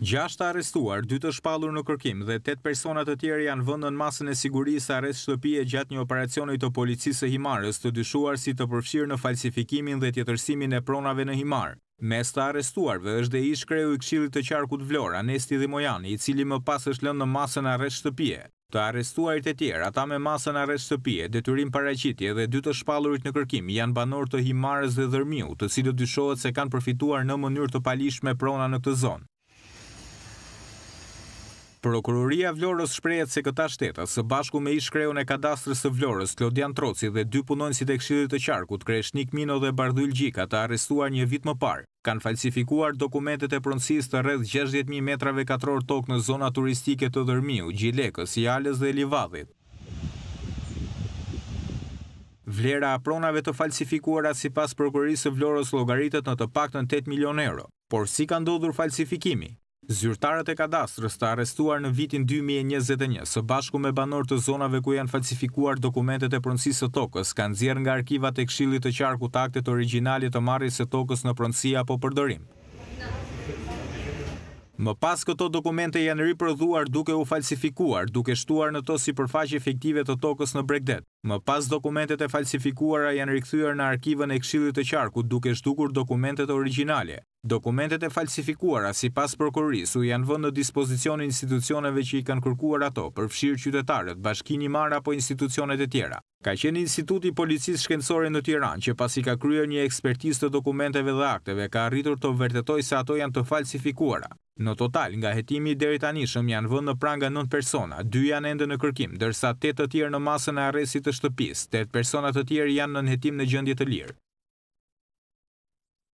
Gjashtë arestuar, dy të shpalur në kërkim dhe tet personat të tjerë janë vëndën masën e sigurisë e arest shtëpije gjatë një operacionit të policisë e Himarës të dyshuar si të përfshirë në falsifikimin dhe tjetërsimin e pronave në Himarë. Mes të arestuarve është dhe ish kreju i kshilit të qarkut Vlor, Anesti dhe Mojani, i cili më pas është lënë në masën arest shtëpije. Të arestuar e tjerë, ata me masën arest shtëpije, detyrim paraqitje dhe dy të shpalurit në kërkim janë banor të Himarës dhe Dërmiu, të si të dyshohet se kanë përfituar në mënyrë të palishme prona në këtë zonë. Prokuroria Vlorës shprehet se këta shteta së bashku me ish kreun e kadastrës së Vlorës Klodian Troci dhe dy punonjësit e Këshillit të Qarkut, Kreshnik Mino dhe Bardhyl Gjika, të arrestuar një vit më parë, kanë falsifikuar dokumentet e pronësisë të rreth 60000 metrave katror tokë në zona turistike të Dërmiu, Gjilekës, Jalës dhe Livadit. Vlera a pronave të falsifikuara si pas prokurisë vlorës logaritet në të pak në 8 milion euro. Por si ka ndodhur falsifikimi? Zyrtarët e kadastrës të arestuar në vitin 2021, së bashku me banor të zonave ku janë falsifikuar dokumentet e pronsisë të tokës, kanë zjerë nga arkivat e kshilit të qarku takte të originalit të marrisë të tokës në pronsia po përdorim. Më pas këto dokumente janë riprodhuar duke u falsifikuar, duke shtuar në to si përfaqe fiktive të tokës në bregdet. Më pas dokumentet e falsifikuara janë rikthyer në arkivën e Këshillit të Qarkut duke shtukur dokumentet origjinale. Dokumentet e falsifikuara sipas prokurorisë u janë vënë në dispozicion institucioneve që i kanë kërkuar ato, përfshirë qytetarët, bashkinë i apo institucionet e tjera. Ka qenë Instituti i Policisë Shkencore në Tiranë që pasi ka kryer një ekspertizë të dokumenteve dhe akteve, ka arritur të vërtetojë se ato janë të falsifikuara. Në total, nga hetimi i deri tani shëm janë vënë në pranga 9 persona, 2 janë ende në kërkim, dërsa 8 të tjerë në masën e arresit të shtëpis, 8 personat të tjerë janë në hetim në gjëndje të lirë.